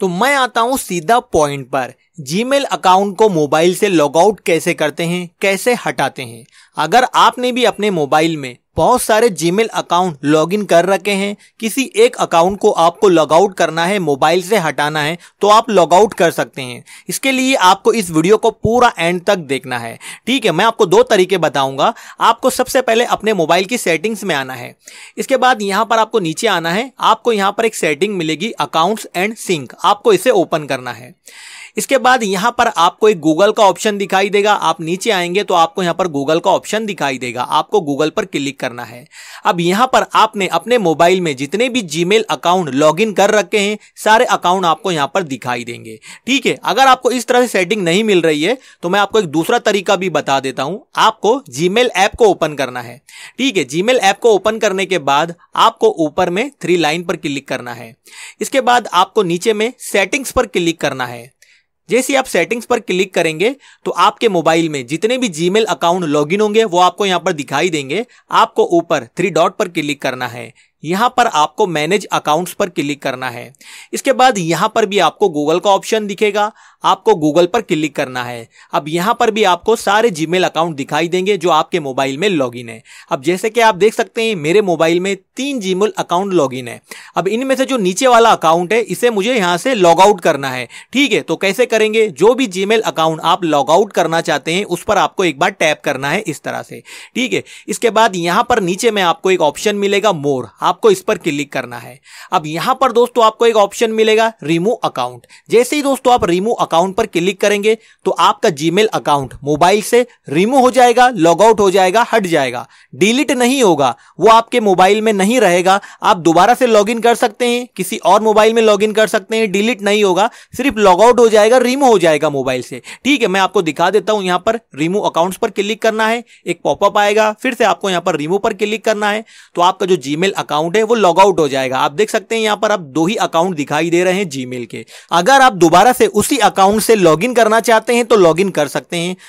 तो मैं आता हूँ सीधा पॉइंट पर जीमेल अकाउंट को मोबाइल से लॉग आउट कैसे करते हैं कैसे हटाते हैं अगर आपने भी अपने मोबाइल में बहुत सारे जीमेल अकाउंट लॉगिन कर रखे हैं किसी एक अकाउंट को आपको लॉगआउट करना है मोबाइल से हटाना है तो आप लॉगआउट कर सकते हैं इसके लिए आपको इस वीडियो को पूरा एंड तक देखना है ठीक है मैं आपको दो तरीके बताऊंगा आपको सबसे पहले अपने मोबाइल की सेटिंग्स में आना है इसके बाद यहाँ पर आपको नीचे आना है आपको यहाँ पर एक सेटिंग मिलेगी अकाउंट्स एंड सिंक आपको इसे ओपन करना है इसके बाद यहाँ पर आपको एक गूगल का ऑप्शन दिखाई देगा आप नीचे आएंगे तो आपको यहाँ पर गूगल का ऑप्शन दिखाई देगा आपको गूगल पर क्लिक करना है अब यहाँ पर आपने अपने मोबाइल में जितने भी जीमेल अकाउंट लॉग कर रखे हैं सारे अकाउंट आपको यहाँ पर दिखाई देंगे ठीक है अगर आपको इस तरह से सेटिंग नहीं मिल रही है तो मैं आपको एक दूसरा तरीका भी बता देता हूं आपको जीमेल ऐप को ओपन करना है ठीक है जीमेल ऐप को ओपन करने के बाद आपको ऊपर में थ्री लाइन पर क्लिक करना है इसके बाद आपको नीचे में सेटिंग्स पर क्लिक करना है जैसे आप सेटिंग्स पर क्लिक करेंगे तो आपके मोबाइल में जितने भी जी अकाउंट लॉगिन होंगे वो आपको यहाँ पर दिखाई देंगे आपको ऊपर थ्री डॉट पर क्लिक करना है यहां पर आपको मैनेज अकाउंट्स पर क्लिक करना है इसके बाद यहां पर भी आपको गूगल का ऑप्शन दिखेगा आपको गूगल पर क्लिक करना है अब यहां पर भी आपको सारे जीमेल अकाउंट दिखाई देंगे जो आपके मोबाइल में लॉगिन है अब जैसे कि आप देख सकते हैं मेरे मोबाइल में तीन जीमेल अकाउंट लॉगिन है अब इनमें से जो नीचे वाला अकाउंट है इसे मुझे यहां से लॉग आउट करना है ठीक है तो कैसे करेंगे जो भी जीमेल अकाउंट आप लॉग आउट करना चाहते हैं उस पर आपको एक बार टैप करना है इस तरह से ठीक है इसके बाद यहां पर नीचे में आपको एक ऑप्शन मिलेगा मोर आप आपको इस पर क्लिक करना है अब यहां पर दोस्तों आपको एक ऑप्शन मिलेगा रिमूव अकाउंट जैसे ही दोस्तों आप रिमूव अकाउंट पर क्लिक करेंगे तो आपका जीमेल अकाउंट मोबाइल से रिमूव हो जाएगा लॉग आउट हो जाएगा हट जाएगा डिलीट नहीं होगा वो आपके मोबाइल में नहीं रहेगा आप दोबारा से लॉग कर सकते हैं किसी और मोबाइल में लॉग कर सकते हैं डिलीट नहीं होगा सिर्फ लॉग आउट हो जाएगा रिमूव हो जाएगा मोबाइल से ठीक है मैं आपको दिखा देता हूं यहां पर रिमूव अकाउंट्स पर क्लिक करना है एक पॉपअप आएगा फिर से आपको यहां पर रिमूव पर क्लिक करना है तो आपका जो जीमेल अकाउंट अकाउंट है वो लॉग आउट हो जाएगा आप देख सकते हैं यहाँ पर आप दो ही अकाउंट दिखाई दे रहे हैं जीमेल के अगर आप दोबारा से उसी अकाउंट से लॉग करना चाहते हैं तो लॉग कर सकते हैं